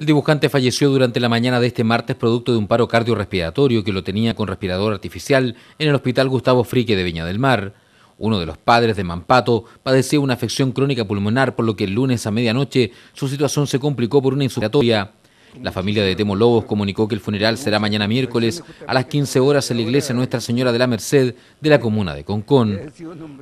El dibujante falleció durante la mañana de este martes producto de un paro cardiorrespiratorio que lo tenía con respirador artificial en el Hospital Gustavo Frique de Viña del Mar. Uno de los padres de Mampato padecía una afección crónica pulmonar, por lo que el lunes a medianoche su situación se complicó por una insulatoria la familia de Temo Lobos comunicó que el funeral será mañana miércoles a las 15 horas en la iglesia Nuestra Señora de la Merced de la comuna de Concón.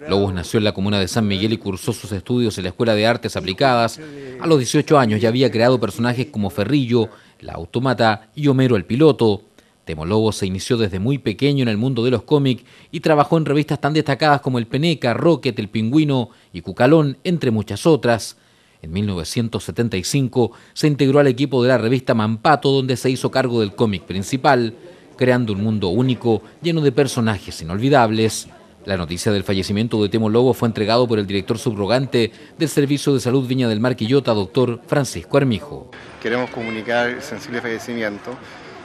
Lobos nació en la comuna de San Miguel y cursó sus estudios en la Escuela de Artes Aplicadas. A los 18 años ya había creado personajes como Ferrillo, la autómata y Homero el Piloto. Temo Lobos se inició desde muy pequeño en el mundo de los cómics y trabajó en revistas tan destacadas como El Peneca, Rocket, El Pingüino y Cucalón, entre muchas otras. En 1975 se integró al equipo de la revista Mampato donde se hizo cargo del cómic principal, creando un mundo único lleno de personajes inolvidables. La noticia del fallecimiento de Temo Lobo fue entregado por el director subrogante del Servicio de Salud Viña del Mar Quillota, doctor Francisco Armijo. Queremos comunicar el sensible fallecimiento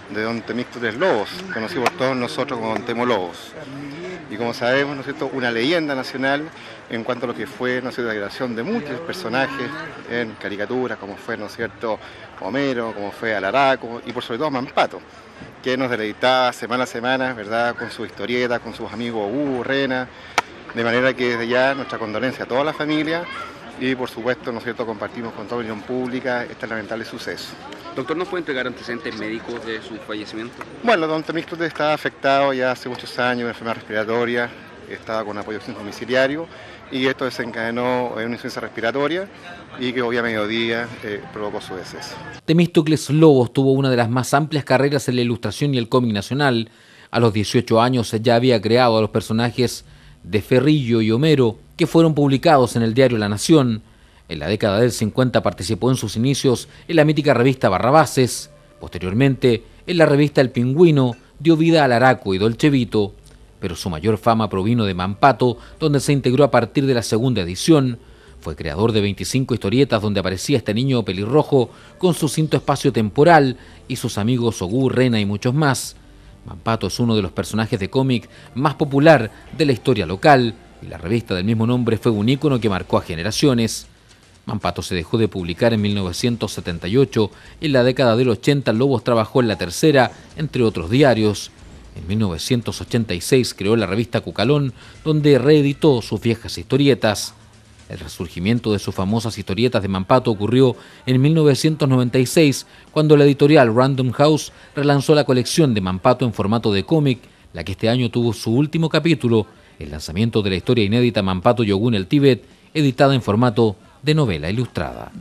de don de Lobos, conocido por todos nosotros como don Temo Lobos. Y como sabemos, ¿no es cierto?, una leyenda nacional en cuanto a lo que fue, ¿no la creación de muchos personajes en caricaturas, como fue, ¿no es cierto?, Homero, como fue Alaraco y por sobre todo Mampato, que nos deleitaba semana a semana, ¿verdad?, con su historieta, con sus amigos Hugo, Rena, de manera que desde ya nuestra condolencia a toda la familia y por supuesto, ¿no es cierto?, compartimos con toda la opinión pública este lamentable suceso. Doctor, ¿nos puede entregar antecedentes médicos de su fallecimiento? Bueno, don Temístocles estaba afectado ya hace muchos años, enfermedad respiratoria, estaba con apoyo domiciliario y esto desencadenó una insuficiencia respiratoria y que hoy a mediodía eh, provocó su deceso. Temístocles Lobos tuvo una de las más amplias carreras en la ilustración y el cómic nacional. A los 18 años ya había creado a los personajes de Ferrillo y Homero, que fueron publicados en el diario La Nación. En la década del 50 participó en sus inicios en la mítica revista Barrabases, posteriormente en la revista El Pingüino, dio vida al Araco y Dolcevito, pero su mayor fama provino de Mampato, donde se integró a partir de la segunda edición. Fue creador de 25 historietas donde aparecía este niño pelirrojo con su cinto espacio temporal y sus amigos Ogú, Rena y muchos más. Mampato es uno de los personajes de cómic más popular de la historia local y la revista del mismo nombre fue un ícono que marcó a generaciones. Mampato se dejó de publicar en 1978. En la década del 80, Lobos trabajó en La Tercera, entre otros diarios. En 1986 creó la revista Cucalón, donde reeditó sus viejas historietas. El resurgimiento de sus famosas historietas de Mampato ocurrió en 1996, cuando la editorial Random House relanzó la colección de Mampato en formato de cómic, la que este año tuvo su último capítulo, el lanzamiento de la historia inédita Mampato Yogun el Tíbet, editada en formato de novela ilustrada.